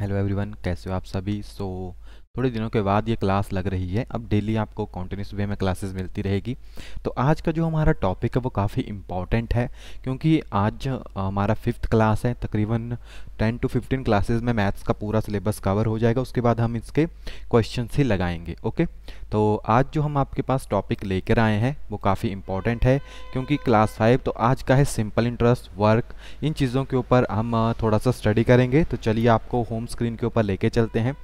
Hello everyone कैसे हो आप सभी सो so, थोड़े दिनों के बाद ये क्लास लग रही है अब डेली आपको कॉन्टीन्यूस वे में क्लासेस मिलती रहेगी तो आज का जो हमारा टॉपिक है वो काफ़ी इम्पॉर्टेंट है क्योंकि आज हमारा फिफ्थ क्लास है तकरीबन टेन टू फिफ्टीन क्लासेस में मैथ्स का पूरा सिलेबस कवर हो जाएगा उसके बाद हम इसके क्वेश्चन ही लगाएंगे ओके तो आज जो हम आपके पास टॉपिक लेकर आए हैं वो काफ़ी इम्पॉर्टेंट है क्योंकि क्लास फाइव तो आज का है सिंपल इंटरेस्ट वर्क इन चीज़ों के ऊपर हम थोड़ा सा स्टडी करेंगे तो चलिए आपको होम स्क्रीन के ऊपर लेके चलते हैं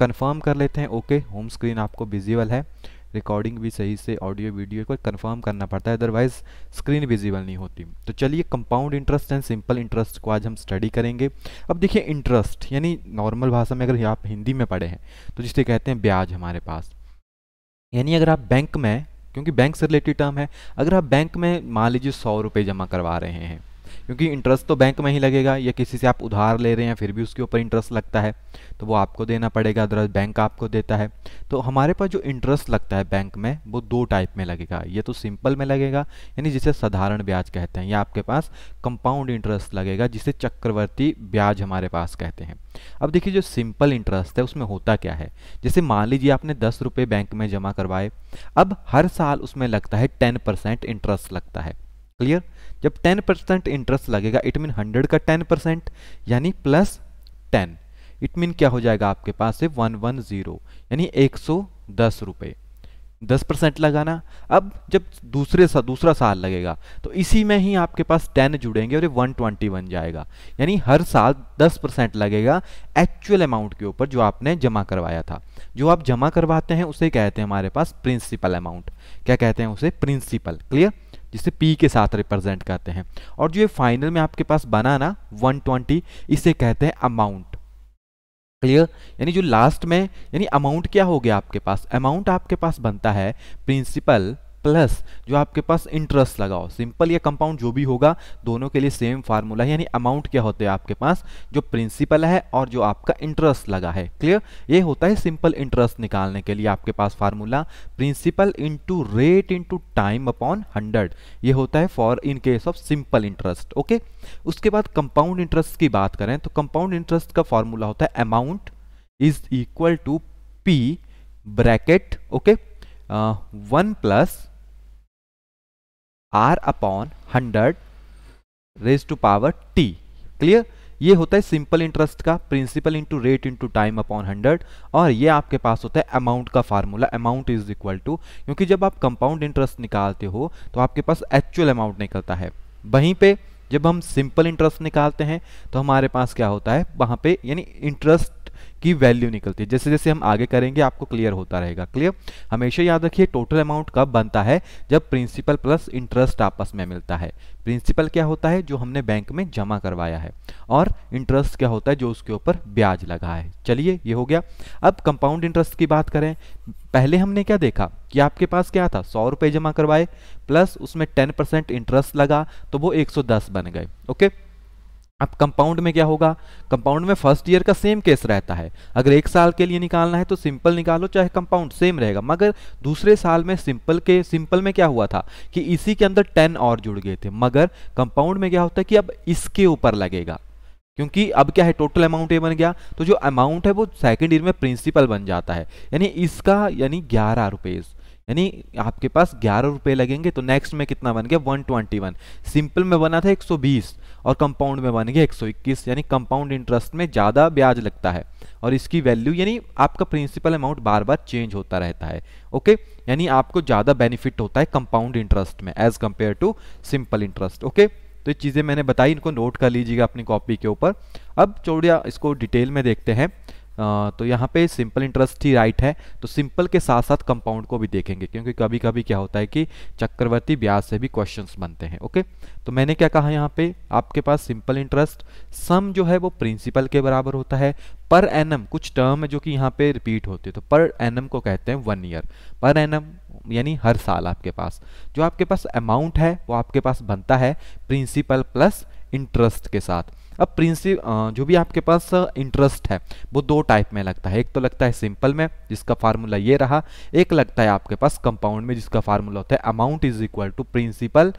कंफर्म कर लेते हैं ओके होम स्क्रीन आपको विजिबल है रिकॉर्डिंग भी सही से ऑडियो वीडियो को कंफर्म करना पड़ता है अदरवाइज स्क्रीन विजिबल नहीं होती तो चलिए compound interest and simple interest को आज हम स्टडी करेंगे अब देखिए इंटरेस्ट यानी नॉर्मल भाषा में अगर आप हिंदी में पढ़े हैं तो जिसे कहते हैं ब्याज हमारे पास यानी अगर आप बैंक में क्योंकि बैंक से रिलेटेड टर्म है अगर आप बैंक में मान लीजिए सौ रुपये जमा करवा रहे हैं क्योंकि इंटरेस्ट तो बैंक में ही लगेगा या किसी से आप उधार ले रहे हैं फिर भी उसके ऊपर इंटरेस्ट लगता है तो वो आपको देना पड़ेगा अदरवाइज बैंक आपको देता है तो हमारे पास जो इंटरेस्ट लगता है बैंक में वो दो टाइप में लगेगा ये तो सिंपल में लगेगा यानी जिसे साधारण ब्याज कहते हैं या आपके पास कंपाउंड इंटरेस्ट लगेगा जिसे चक्रवर्ती ब्याज हमारे पास कहते हैं अब देखिए जो सिंपल इंटरेस्ट है उसमें होता क्या है जैसे मान लीजिए आपने दस रुपये बैंक में जमा करवाए अब हर साल उसमें लगता है टेन परसेंट इंटरेस्ट लगता है क्लियर जब 10 परसेंट इंटरेस्ट लगेगा इट मीन 100 का 10 परसेंट यानी प्लस 10 इट मीन क्या हो जाएगा आपके पास से 110 यानी एक सौ दस रुपये दस परसेंट लगाना अब जब दूसरे सा दूसरा साल लगेगा तो इसी में ही आपके पास टेन जुड़ेंगे और ये वन ट्वेंटी बन जाएगा यानी हर साल दस परसेंट लगेगा एक्चुअल अमाउंट के ऊपर जो आपने जमा करवाया था जो आप जमा करवाते हैं उसे कहते हैं हमारे पास प्रिंसिपल अमाउंट क्या कहते हैं उसे प्रिंसिपल क्लियर जिसे पी के साथ रिप्रेजेंट करते हैं और जो ये फाइनल में आपके पास बना ना 120 इसे कहते हैं अमाउंट क्लियर यानी जो लास्ट में यानी अमाउंट क्या हो गया आपके पास अमाउंट आपके पास बनता है प्रिंसिपल प्लस जो आपके पास इंटरेस्ट लगाओ सिंपल या कंपाउंड जो भी होगा दोनों के लिए सेम फार्मूला है यानी अमाउंट क्या होते हैं आपके पास जो प्रिंसिपल है और जो आपका इंटरेस्ट लगा है क्लियर ये होता है सिंपल इंटरेस्ट निकालने के लिए आपके पास formula principal into rate into time upon hundred ये होता है for in case of simple interest okay उसके बाद कंपाउंड इंटरेस्ट की बात करें तो कंपाउंड इंटरेस्ट का फॉर्मूला होता है amount is equal to P bracket okay one plus R upon hundred raise to power T clear ये होता है सिंपल इंटरेस्ट का principal into rate into time upon hundred और ये आपके पास होता है अमाउंट का formula amount is equal to क्योंकि जब आप कंपाउंड इंटरेस्ट निकालते हो तो आपके पास एक्चुअल अमाउंट निकलता है वहीं पे जब हम सिंपल इंटरेस्ट निकालते हैं तो हमारे पास क्या होता है वहाँ पे यानी इंटरेस्ट की वैल्यू निकलती है जैसे जैसे हम आगे करेंगे आपको क्लियर होता रहेगा क्लियर हमेशा याद रखिए टोटल अमाउंट कब बनता है जब प्रिंसिपल प्लस इंटरेस्ट आपस में मिलता है प्रिंसिपल क्या होता है जो हमने बैंक में जमा करवाया है और इंटरेस्ट क्या होता है जो उसके ऊपर ब्याज लगा है चलिए ये हो गया अब कंपाउंड इंटरेस्ट की बात करें पहले हमने क्या देखा कि आपके पास क्या था सौ रुपये जमा करवाए प्लस उसमें टेन परसेंट इंटरेस्ट लगा तो वो एक सौ दस बन गए ओके अब कंपाउंड में क्या होगा कंपाउंड में फर्स्ट ईयर का सेम केस रहता है अगर एक साल के लिए निकालना है तो सिंपल निकालो चाहे कंपाउंड सेम रहेगा मगर दूसरे साल में सिंपल के सिंपल में क्या हुआ था कि इसी के अंदर टेन और जुड़ गए थे मगर कंपाउंड में क्या होता है कि अब इसके ऊपर लगेगा क्योंकि अब क्या है टोटल अमाउंट ये बन गया तो जो अमाउंट है वो सेकेंड ईयर में प्रिंसिपल बन जाता है यानी इसका यानी ग्यारह रुपीज़ यानी आपके पास ग्यारह रुपये लगेंगे तो नेक्स्ट में कितना बन गया वन ट्वेंटी वन सिंपल में बना था एक सौ बीस और कंपाउंड में बन गया एक सौ इक्कीस यानी कंपाउंड इंटरेस्ट में ज़्यादा ब्याज लगता है और इसकी वैल्यू यानी आपका प्रिंसिपल अमाउंट बार बार चेंज होता रहता है ओके यानी आपको ज़्यादा बेनिफिट होता है कंपाउंड इंटरेस्ट में as compare to simple interest okay तो ये चीज़ें मैंने बताई इनको नोट कर लीजिएगा अपनी कॉपी के ऊपर अब चौड़िया इसको डिटेल में देखते हैं तो यहाँ पे सिंपल इंटरेस्ट ही राइट है तो सिंपल के साथ साथ कंपाउंड को भी देखेंगे क्योंकि कभी कभी क्या होता है कि चक्रवर्ती ब्याज से भी क्वेश्चन बनते हैं ओके तो मैंने क्या कहा यहाँ पे आपके पास सिंपल इंटरेस्ट सम जो है वो प्रिंसिपल के बराबर होता है पर एन कुछ टर्म है जो कि यहाँ पे रिपीट होती है तो पर एन को कहते हैं वन ईयर पर एन यानी हर साल आपके पास जो आपके पास अमाउंट है वो आपके पास बनता है प्रिंसिपल प्लस इंटरेस्ट के साथ अब प्रिंसिप जो भी आपके पास इंटरेस्ट है वो दो टाइप में लगता है एक तो लगता है सिंपल में जिसका फार्मूला ये रहा एक लगता है आपके पास कंपाउंड में जिसका फार्मूला होता है amount is equal to principal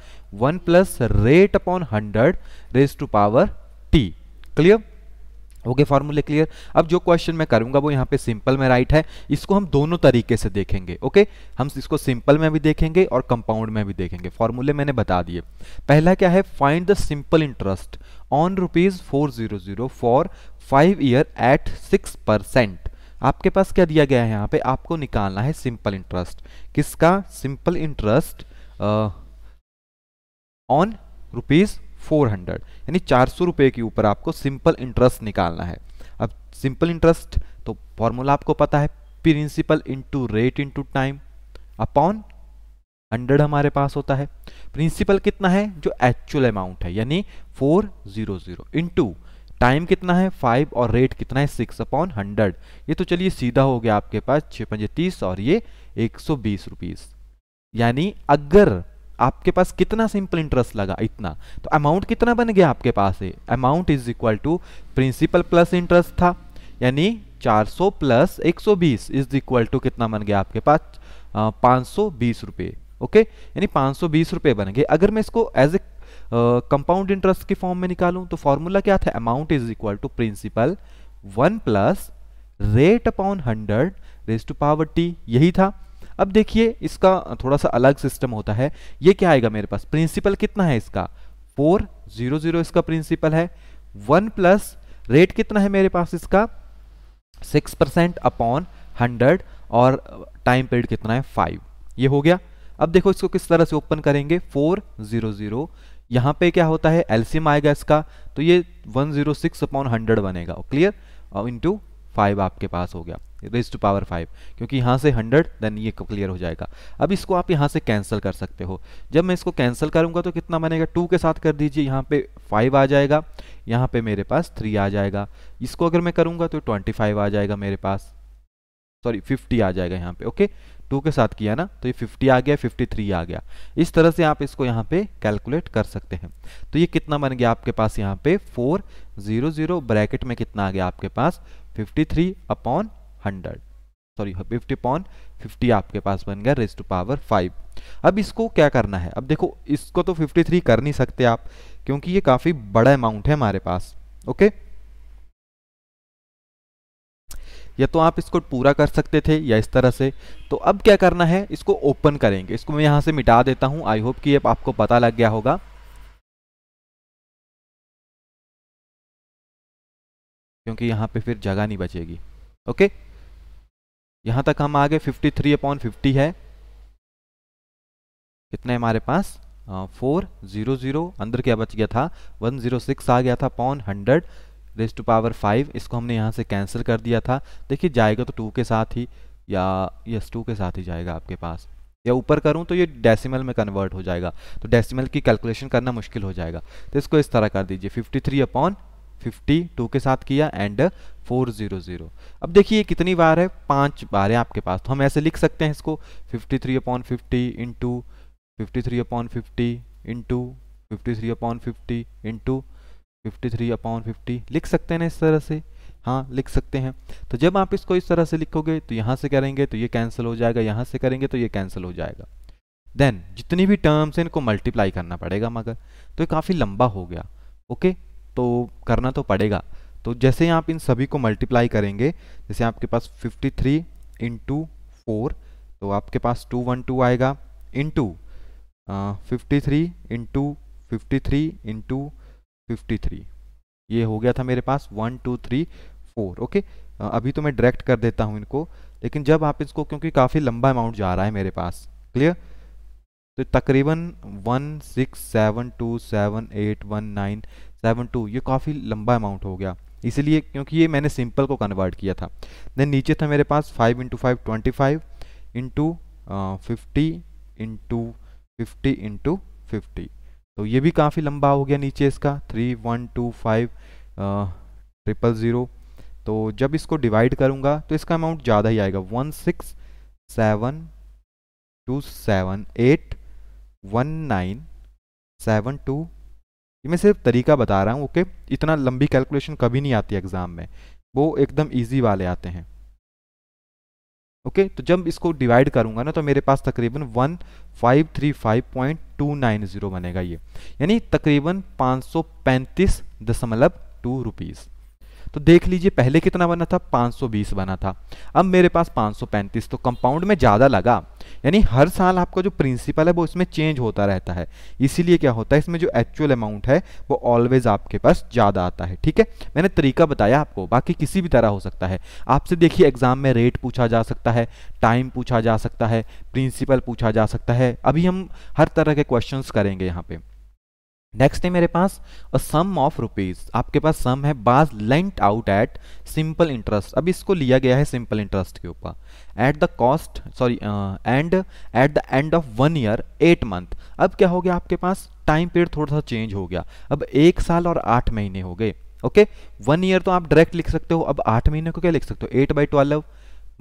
one plus rate upon hundred raise to power T clear okay फॉर्मूले क्लियर अब जो क्वेश्चन मैं करूंगा वो यहाँ पे सिंपल में राइट है इसको हम दोनों तरीके से देखेंगे ओके okay? हम इसको सिंपल में भी देखेंगे और कंपाउंड में भी देखेंगे फॉर्मूले मैंने बता दिए पहला क्या है find the simple interest on rupees four zero zero for five year at six percent आपके पास क्या दिया गया है यहाँ पे आपको निकालना है सिंपल इंटरेस्ट किसका simple interest on rupees four hundred यानी चार सौ रुपये के ऊपर आपको सिंपल इंटरेस्ट निकालना है अब सिंपल इंटरेस्ट तो फॉर्मूला आपको पता है principal into rate into time upon hundred हमारे पास होता है प्रिंसिपल कितना है जो एक्चुअल अमाउंट है यानी four zero zero into time कितना है फाइव और रेट कितना है सिक्स अपॉन हंड्रेड ये तो चलिए सीधा हो गया आपके पास छः पंजे तीस और ये एक सौ बीस रुपीज़ यानी अगर आपके पास कितना सिंपल इंटरेस्ट लगा इतना तो अमाउंट कितना बन गया आपके पास है amount is equal to principal plus interest था यानी 400 प्लस 120 इज इक्वल टू कितना बन गया आपके पास पाँच सौ ओके यानी पाँच सौ बन गए अगर मैं इसको एज ए कंपाउंड इंटरेस्ट के फॉर्म में निकालूं तो फॉर्मूला क्या था amount is equal to principal one plus rate upon hundred raise to power T यही था अब देखिए इसका थोड़ा सा अलग सिस्टम होता है ये क्या आएगा मेरे पास प्रिंसिपल कितना है इसका फोर जीरो जीरो इसका प्रिंसिपल है वन प्लस रेट कितना है मेरे पास इसका सिक्स परसेंट अपॉन हंड्रेड और टाइम uh, पीरियड कितना है फाइव ये हो गया अब देखो इसको किस तरह से ओपन करेंगे फोर जीरो जीरो यहां पर क्या होता है एलसीएम आएगा इसका तो ये one zero six upon hundred बनेगा क्लियर इंटू फाइव आपके पास हो गया रेज टू पावर फाइव क्योंकि यहाँ से हंड्रेड देन ये क्लियर हो जाएगा अब इसको आप यहाँ से कैंसिल कर सकते हो जब मैं इसको कैंसिल करूँगा तो कितना बनेगा टू के साथ कर दीजिए यहाँ पे फाइव आ जाएगा यहाँ पे मेरे पास थ्री आ जाएगा इसको अगर मैं करूँगा तो ट्वेंटी फाइव आ जाएगा मेरे पास सॉरी फिफ्टी आ जाएगा यहाँ पे ओके टू के साथ किया ना तो ये फिफ्टी आ गया फिफ्टी थ्री आ गया इस तरह से आप इसको यहाँ पे कैलकुलेट कर सकते हैं तो ये कितना बन गया आपके पास यहाँ पे फोर जीरो जीरो ब्रैकेट में कितना आ गया आपके पास fifty three upon hundred sorry fifty upon fifty आपके पास बन गया रेस टू पावर फाइव अब इसको क्या करना है अब देखो इसको तो फिफ्टी थ्री कर नहीं सकते आप क्योंकि ये काफ़ी बड़ा अमाउंट है हमारे पास ओके या तो आप इसको पूरा कर सकते थे या इस तरह से तो अब क्या करना है इसको ओपन करेंगे इसको मैं यहां से मिटा देता हूं आई होप कि ये आपको पता लग गया होगा क्योंकि यहां पे फिर जगह नहीं बचेगी ओके okay? यहां तक हम आ गए 53 थ्री अपॉन फिफ्टी है कितना है हमारे पास फोर जीरो जीरो अंदर क्या बच गया था वन जीरो सिक्स आ गया था upon hundred raise to power five इसको हमने यहाँ से कैंसिल कर दिया था देखिए जाएगा तो टू के साथ ही या यस टू के साथ ही जाएगा आपके पास या ऊपर करूँ तो ये डेसिमल में कन्वर्ट हो जाएगा तो डेसिमल की कैलकुलेशन करना मुश्किल हो जाएगा तो इसको इस तरह कर दीजिए 53 थ्री अपॉन 52 के साथ किया एंड 400 अब देखिए कितनी बार है पांच बार है आपके पास तो हम ऐसे लिख सकते हैं इसको 53 three upon fifty into fifty three upon fifty into fifty three upon fifty into fifty three upon fifty लिख सकते हैं ना इस तरह से हाँ लिख सकते हैं तो जब आप इसको इस तरह से लिखोगे तो यहाँ से करेंगे तो ये कैंसिल हो जाएगा यहाँ से करेंगे तो ये कैंसिल हो जाएगा देन जितनी भी टर्म्स हैं इनको मल्टीप्लाई करना पड़ेगा मगर तो ये काफ़ी लंबा हो गया ओके तो करना तो पड़ेगा तो जैसे ही आप इन सभी को मल्टीप्लाई करेंगे जैसे आपके पास 53 थ्री इंटू तो आपके पास 212 वन टू आएगा into fifty three into fifty three into fifty ये हो गया था मेरे पास one two three four okay अभी तो मैं डायरेक्ट कर देता हूँ इनको लेकिन जब आप इसको क्योंकि काफ़ी लंबा अमाउंट जा रहा है मेरे पास क्लियर तो तकरीबन one six seven two seven eight one nine seven two ये काफ़ी लंबा अमाउंट हो गया इसलिए क्योंकि ये मैंने सिंपल को कन्वर्ट किया था देन नीचे था मेरे पास five into five twenty five into fifty into fifty into fifty तो ये भी काफ़ी लंबा हो गया नीचे इसका three one two five triple zero तो जब इसको डिवाइड करूँगा तो इसका अमाउंट ज़्यादा ही आएगा one six seven two seven eight one nine seven two ये मैं सिर्फ तरीका बता रहा हूँ ओके इतना लंबी कैलकुलेशन कभी नहीं आती एग्ज़ाम में वो एकदम ईजी वाले आते हैं ओके तो जब इसको डिवाइड करूंगा ना तो मेरे पास तकरीबन one five three five point two nine zero बनेगा ये यानी तकरीबन पाँच सौ पैंतीस दशमलव टू रुपीज़ तो देख लीजिए पहले कितना बना था 520 बना था अब मेरे पास 535 तो कंपाउंड में ज़्यादा लगा यानी हर साल आपका जो प्रिंसिपल है वो इसमें चेंज होता रहता है इसीलिए क्या होता है इसमें जो एक्चुअल अमाउंट है वो ऑलवेज आपके पास ज़्यादा आता है ठीक है मैंने तरीका बताया आपको बाकी किसी भी तरह हो सकता है आपसे देखिए एग्जाम में रेट पूछा जा सकता है टाइम पूछा जा सकता है प्रिंसिपल पूछा जा सकता है अभी हम हर तरह के क्वेश्चन करेंगे यहाँ पे नेक्स्ट है मेरे पास सम ऑफ रुपीज आपके पास सम है बाज lent out at simple interest अब इसको लिया गया है सिंपल इंटरेस्ट के ऊपर at the cost sorry and at the end of one year eight month अब क्या हो गया आपके पास टाइम पीरियड थोड़ा सा चेंज हो गया अब एक साल और आठ महीने हो गए ओके वन ईयर तो आप डायरेक्ट लिख सकते हो अब आठ महीने को क्या लिख सकते हो एट बाई ट्वेल्व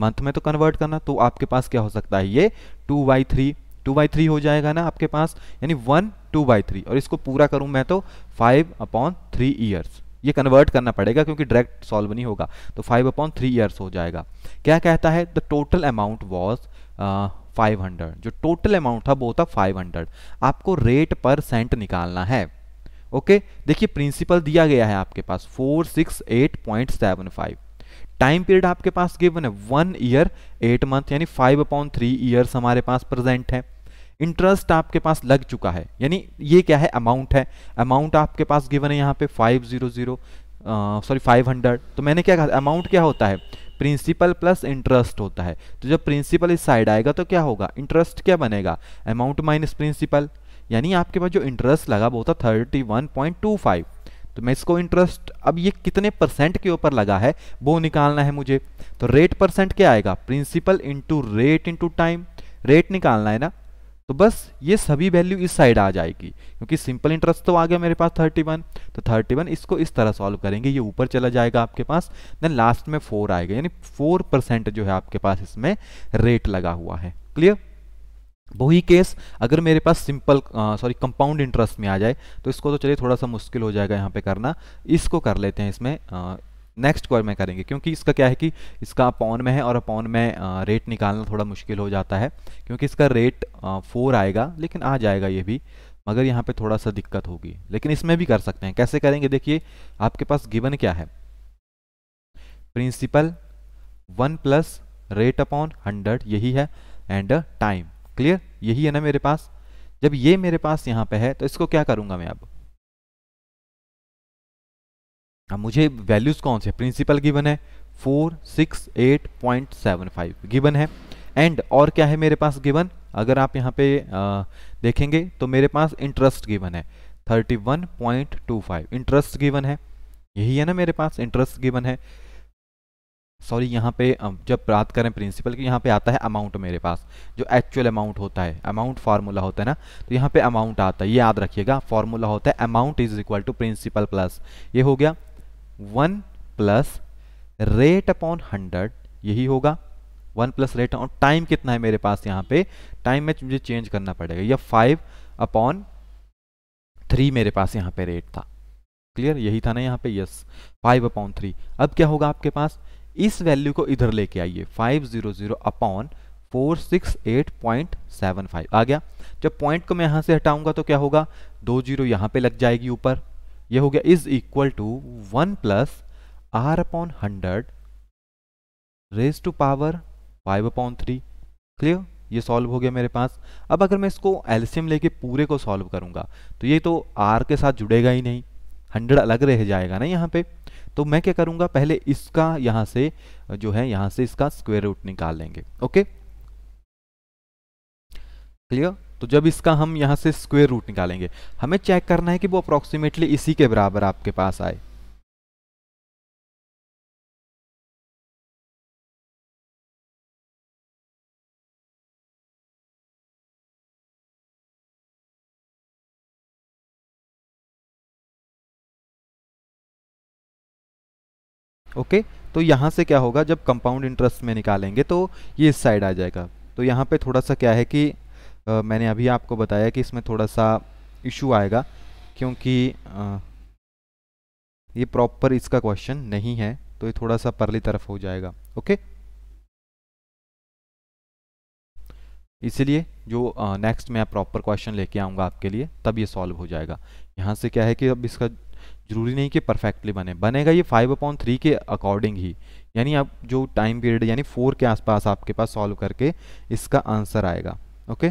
मंथ में तो कन्वर्ट करना तो आपके पास क्या हो सकता है ये two by three two by three हो जाएगा ना आपके पास यानी वन टू बाई थ्री और इसको पूरा करूं मैं तो फाइव अपॉन थ्री ईयर्स ये कन्वर्ट करना पड़ेगा क्योंकि डायरेक्ट सॉल्व नहीं होगा तो फाइव अपॉन थ्री ईयर्स हो जाएगा क्या कहता है द टोटल अमाउंट वॉज 500 जो टोटल अमाउंट था वो था 500 आपको रेट पर सेंट निकालना है ओके देखिए प्रिंसिपल दिया गया है आपके पास 468.75 टाइम पीरियड आपके पास गिवन है वन ईयर एट मंथ यानी फाइव अपॉन थ्री ईयर्स हमारे पास प्रेजेंट है इंटरेस्ट आपके पास लग चुका है यानी ये क्या है अमाउंट है अमाउंट आपके पास गिवन है यहाँ पे five zero zero sorry five hundred तो मैंने क्या कहा अमाउंट क्या होता है प्रिंसिपल प्लस इंटरेस्ट होता है तो जब प्रिंसिपल इस साइड आएगा तो क्या होगा इंटरेस्ट क्या बनेगा अमाउंट माइनस प्रिंसिपल यानी आपके पास जो इंटरेस्ट लगा वो था thirty one point two five तो मैं इसको इंटरेस्ट अब ये कितने परसेंट के ऊपर लगा है वो निकालना है मुझे तो रेट परसेंट क्या आएगा principal into rate into time rate निकालना है ना तो बस ये सभी वैल्यू इस साइड आ जाएगी क्योंकि सिंपल इंटरेस्ट तो आ गया मेरे पास 31 तो 31 इसको इस तरह सॉल्व करेंगे ये ऊपर चला जाएगा आपके पास देन लास्ट में 4 आएगा यानी 4 परसेंट जो है आपके पास इसमें रेट लगा हुआ है क्लियर वही केस अगर मेरे पास सिंपल सॉरी कंपाउंड इंटरेस्ट में आ जाए तो इसको तो चलिए थोड़ा सा मुश्किल हो जाएगा यहाँ पे करना इसको कर लेते हैं इसमें नेक्स्ट क्वार में करेंगे क्योंकि इसका क्या है कि इसका अपॉन में है और अपॉन में आ, रेट निकालना थोड़ा मुश्किल हो जाता है क्योंकि इसका रेट फोर आएगा लेकिन आ जाएगा ये भी मगर यहाँ पर थोड़ा सा दिक्कत होगी लेकिन इसमें भी कर सकते हैं कैसे करेंगे देखिए आपके पास गिवन क्या है principal one plus rate upon hundred यही है एंड टाइम क्लियर यही है ना मेरे पास जब ये मेरे पास यहां पे है तो इसको क्या करूंगा मैं अब अब मुझे वैल्यूज़ कौन से प्रिंसिपल गिवन है four six eight point seven five given है एंड और क्या है मेरे पास गिवन अगर आप यहां पे आ, देखेंगे तो मेरे पास इंटरेस्ट गिवन है thirty one point two five interest given है यही है ना मेरे पास इंटरेस्ट गिवन है सॉरी यहाँ पे जब बात करें प्रिंसिपल की यहाँ पे आता है अमाउंट मेरे पास जो एक्चुअल अमाउंट होता है अमाउंट फार्मूला होता है ना तो यहाँ पे अमाउंट आता है ये याद रखिएगा फार्मूला होता है amount is equal to principal plus ये हो गया one plus rate upon hundred यही होगा वन प्लस रेट और टाइम कितना है मेरे पास यहाँ पे टाइम में मुझे चेंज करना पड़ेगा यह फाइव अपॉन थ्री मेरे पास यहाँ पे रेट था क्लियर यही था ना यहाँ पे यस फाइव अपॉन थ्री अब क्या होगा आपके पास इस वैल्यू को इधर लेके आइए 500 अपॉन 468.75 आ गया जब पॉइंट को मैं यहाँ से हटाऊंगा तो क्या होगा दो जीरो यहाँ पे लग जाएगी ऊपर ये हो गया is equal to one plus R upon hundred raise to power five upon three clear ये सॉल्व हो गया मेरे पास अब अगर मैं इसको एल्सियम लेके पूरे को सॉल्व करूंगा तो ये तो आर के साथ जुड़ेगा ही नहीं हंड्रेड अलग रह जाएगा ना यहाँ पे तो मैं क्या करूंगा पहले इसका यहां से जो है यहां से इसका स्क्वेयर रूट निकाल लेंगे ओके क्लियर तो जब इसका हम यहां से स्क्वेयर रूट निकालेंगे हमें चेक करना है कि वो अप्रोक्सीमेटली इसी के बराबर आपके पास आए ओके तो यहाँ से क्या होगा जब कंपाउंड इंटरेस्ट में निकालेंगे तो ये इस साइड आ जाएगा तो यहाँ पे थोड़ा सा क्या है कि आ, मैंने अभी आपको बताया कि इसमें थोड़ा सा इशू आएगा क्योंकि आ, ये प्रॉपर इसका क्वेश्चन नहीं है तो ये थोड़ा सा परली तरफ हो जाएगा ओके इसीलिए जो नेक्स्ट मैं प्रॉपर क्वेश्चन लेके आऊँगा आपके लिए तब ये सॉल्व हो जाएगा यहाँ से क्या है कि अब इसका जरूरी नहीं कि परफेक्टली बने बनेगा ये फाइव अपॉन थ्री के अकॉर्डिंग ही यानी आप जो टाइम पीरियड यानी फोर के आसपास आपके पास सॉल्व करके इसका आंसर आएगा ओके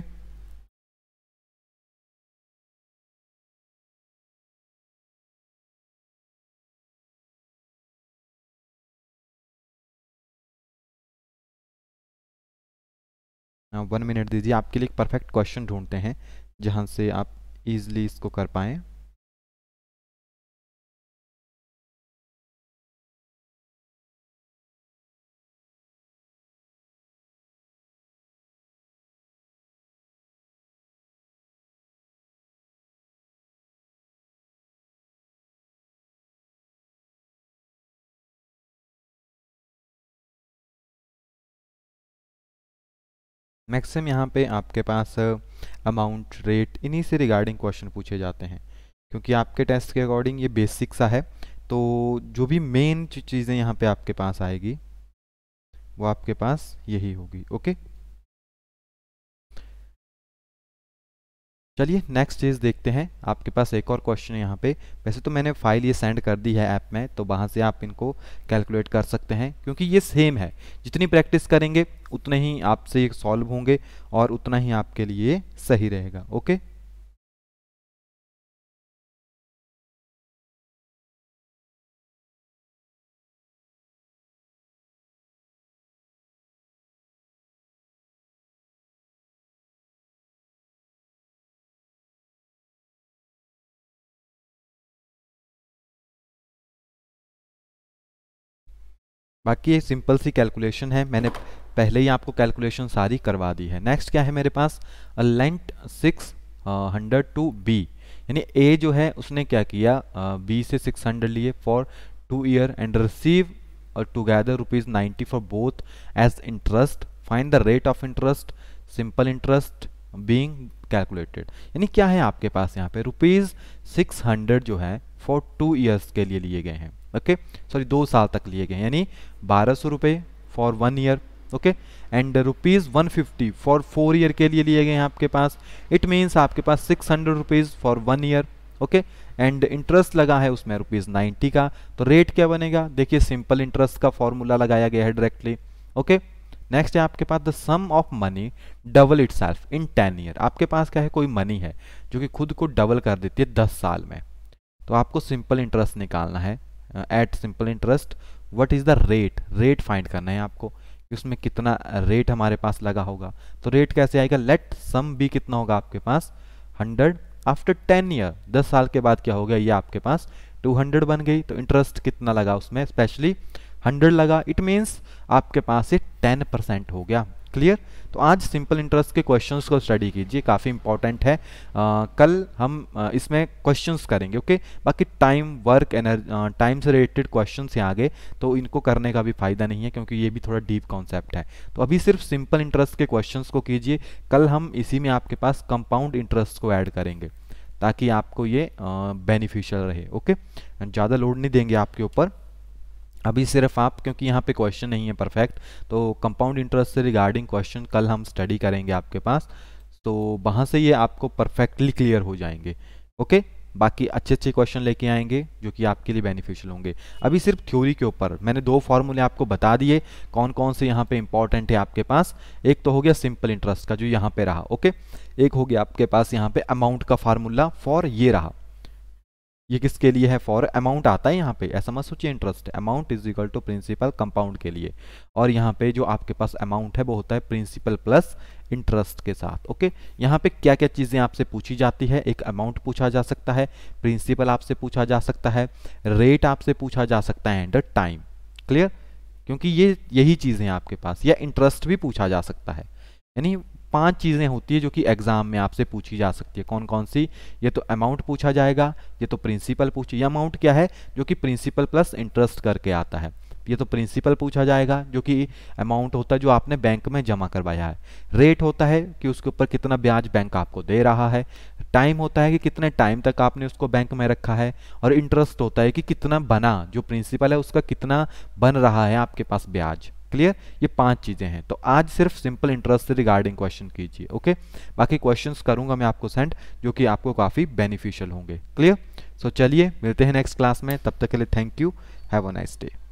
वन मिनट दीजिए आपके लिए एक परफेक्ट क्वेश्चन ढूंढते हैं जहां से आप इजली इसको कर पाएं मैक्सिमम यहाँ पे आपके पास अमाउंट रेट इन्हीं से रिगार्डिंग क्वेश्चन पूछे जाते हैं क्योंकि आपके टेस्ट के अकॉर्डिंग ये बेसिक सा है तो जो भी मेन चीज़ें यहाँ पे आपके पास आएगी वो आपके पास यही होगी ओके चलिए नेक्स्ट चीज़ देखते हैं आपके पास एक और क्वेश्चन है यहाँ पे वैसे तो मैंने फाइल ये सेंड कर दी है ऐप में तो वहाँ से आप इनको कैलकुलेट कर सकते हैं क्योंकि ये सेम है जितनी प्रैक्टिस करेंगे उतने ही आपसे ये सॉल्व होंगे और उतना ही आपके लिए सही रहेगा ओके बाकी ये सिंपल सी कैलकुलेशन है मैंने पहले ही आपको कैलकुलेशन सारी करवा दी है नेक्स्ट क्या है मेरे पास lent six hundred to B यानी ए जो है उसने क्या किया बी uh, से सिक्स हंड्रेड लिए for two year and receive together rupees ninety for both as interest find the rate of interest simple interest being calculated यानी क्या है आपके पास यहाँ पे रुपीज़ सिक्स हंड्रेड जो है फॉर टू ईयर्स के लिए लिए गए हैं ओके सॉरी दो साल तक लिए गए यानी बारह सौ रुपये for one year okay and rupees one fifty for four year के लिए लिए गए हैं आपके पास इट मीन्स आपके पास six hundred rupees for one year okay and interest लगा है उसमें रुपीज़ नाइन्टी का तो रेट क्या बनेगा देखिए सिंपल इंटरेस्ट का फॉर्मूला लगाया गया है डायरेक्टली ओके नेक्स्ट है आपके पास the sum of money double itself in ten year आपके पास क्या है कोई मनी है जो कि खुद को डबल कर देती है दस साल में तो आपको सिंपल इंटरेस्ट निकालना है at simple interest what is the rate rate find करना है आपको कि उसमें कितना रेट uh, हमारे पास लगा होगा तो रेट कैसे आएगा लेट सम भी कितना होगा आपके पास हंड्रेड आफ्टर टेन ईयर दस साल के बाद क्या हो गया ये आपके पास टू हंड्रेड बन गई तो इंटरेस्ट कितना लगा उसमें स्पेशली हंड्रेड लगा इट मीन्स आपके पास ये टेन परसेंट हो गया क्लियर तो आज सिंपल इंटरेस्ट के क्वेश्चंस को स्टडी कीजिए काफ़ी इंपॉर्टेंट है आ, कल हम आ, इसमें क्वेश्चंस करेंगे ओके बाकी टाइम वर्क एनर्जी टाइम से रिलेटेड क्वेश्चन से आगे तो इनको करने का भी फायदा नहीं है क्योंकि ये भी थोड़ा डीप कॉन्सेप्ट है तो अभी सिर्फ सिंपल इंटरेस्ट के क्वेश्चन को कीजिए कल हम इसी में आपके पास कंपाउंड इंटरेस्ट को ऐड करेंगे ताकि आपको ये बेनिफिशियल रहे ओके ज़्यादा लोड नहीं देंगे आपके ऊपर अभी सिर्फ आप क्योंकि यहाँ पे क्वेश्चन नहीं है परफेक्ट तो कंपाउंड इंटरेस्ट से रिगार्डिंग क्वेश्चन कल हम स्टडी करेंगे आपके पास तो वहाँ से ये आपको परफेक्टली क्लियर हो जाएंगे ओके बाकी अच्छे अच्छे क्वेश्चन लेके आएंगे जो कि आपके लिए बेनिफिशियल होंगे अभी सिर्फ थ्योरी के ऊपर मैंने दो फॉर्मूले आपको बता दिए कौन कौन से यहाँ पे इंपॉर्टेंट है आपके पास एक तो हो गया सिंपल इंटरेस्ट का जो यहाँ पे रहा ओके एक हो गया आपके पास यहाँ पे अमाउंट का फार्मूला फॉर ये रहा ये किसके लिए है फॉर अमाउंट आता है यहाँ पे ऐसा मत सोचिए interest amount is equal to principal compound के लिए और यहाँ पे जो आपके पास अमाउंट है वो होता है प्रिंसिपल प्लस इंटरेस्ट के साथ ओके यहाँ पे क्या क्या चीज़ें आपसे पूछी जाती है एक अमाउंट पूछा जा सकता है प्रिंसिपल आपसे पूछा जा सकता है रेट आपसे पूछा जा सकता है एंड टाइम क्लियर क्योंकि ये यही चीज़ें आपके पास या इंटरेस्ट भी पूछा जा सकता है यानी पांच चीज़ें होती है जो कि एग्जाम में आपसे पूछी जा सकती है कौन कौन सी ये तो अमाउंट पूछा जाएगा ये तो प्रिंसिपल पूछ ये अमाउंट क्या है जो कि प्रिंसिपल प्लस इंटरेस्ट करके आता है ये तो प्रिंसिपल पूछा जाएगा जो कि अमाउंट होता है जो आपने बैंक में जमा करवाया है रेट होता है कि उसके ऊपर कितना ब्याज बैंक आपको दे रहा है टाइम होता है कि कितने टाइम तक आपने उसको बैंक में रखा है और इंटरेस्ट होता है कि कितना बना जो प्रिंसिपल है उसका कितना बन रहा है आपके पास ब्याज क्लियर ये पांच चीज़ें हैं तो आज सिर्फ सिंपल इंटरेस्ट से रिगार्डिंग क्वेश्चन कीजिए ओके बाकी क्वेश्चंस करूंगा मैं आपको सेंड जो कि आपको काफ़ी बेनिफिशियल होंगे क्लियर सो so, चलिए मिलते हैं नेक्स्ट क्लास में तब तक के लिए thank you have a nice day